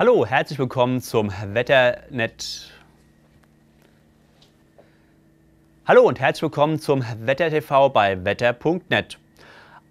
Hallo, herzlich willkommen zum Wetternet. Hallo und herzlich willkommen zum Wetter TV bei wetter.net.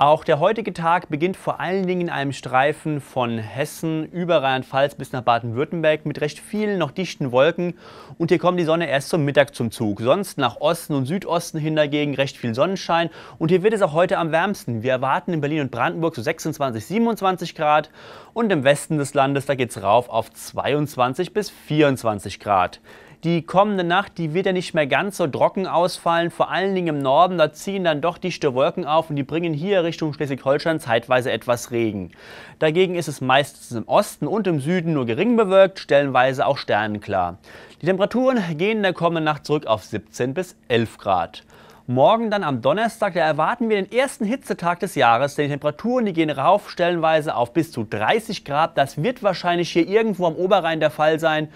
Auch der heutige Tag beginnt vor allen Dingen in einem Streifen von Hessen über Rheinland-Pfalz bis nach Baden-Württemberg mit recht vielen noch dichten Wolken und hier kommt die Sonne erst zum Mittag zum Zug. Sonst nach Osten und Südosten hin dagegen recht viel Sonnenschein und hier wird es auch heute am wärmsten. Wir erwarten in Berlin und Brandenburg so 26, 27 Grad und im Westen des Landes, da geht es rauf auf 22 bis 24 Grad. Die kommende Nacht, die wird ja nicht mehr ganz so trocken ausfallen, vor allen Dingen im Norden, da ziehen dann doch dichte Wolken auf und die bringen hier Richtung Schleswig-Holstein zeitweise etwas Regen. Dagegen ist es meistens im Osten und im Süden nur gering bewölkt, stellenweise auch sternenklar. Die Temperaturen gehen in der kommenden Nacht zurück auf 17 bis 11 Grad. Morgen dann am Donnerstag, da erwarten wir den ersten Hitzetag des Jahres, denn die Temperaturen, die gehen rauf, stellenweise auf bis zu 30 Grad. Das wird wahrscheinlich hier irgendwo am Oberrhein der Fall sein.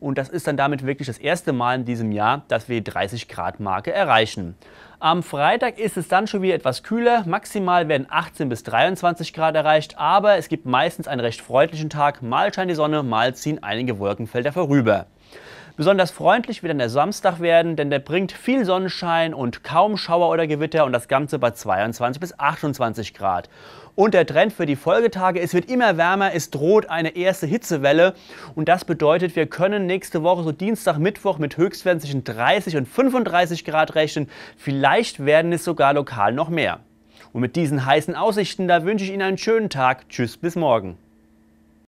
Und das ist dann damit wirklich das erste Mal in diesem Jahr, dass wir die 30 Grad Marke erreichen. Am Freitag ist es dann schon wieder etwas kühler. Maximal werden 18 bis 23 Grad erreicht, aber es gibt meistens einen recht freundlichen Tag. Mal scheint die Sonne, mal ziehen einige Wolkenfelder vorüber. Besonders freundlich wird dann der Samstag werden, denn der bringt viel Sonnenschein und kaum Schauer oder Gewitter und das Ganze bei 22 bis 28 Grad. Und der Trend für die Folgetage, es wird immer wärmer, es droht eine erste Hitzewelle und das bedeutet, wir können nächste Woche, so Dienstag, Mittwoch, mit Höchstwerten zwischen 30 und 35 Grad rechnen. Vielleicht werden es sogar lokal noch mehr. Und mit diesen heißen Aussichten, da wünsche ich Ihnen einen schönen Tag. Tschüss, bis morgen.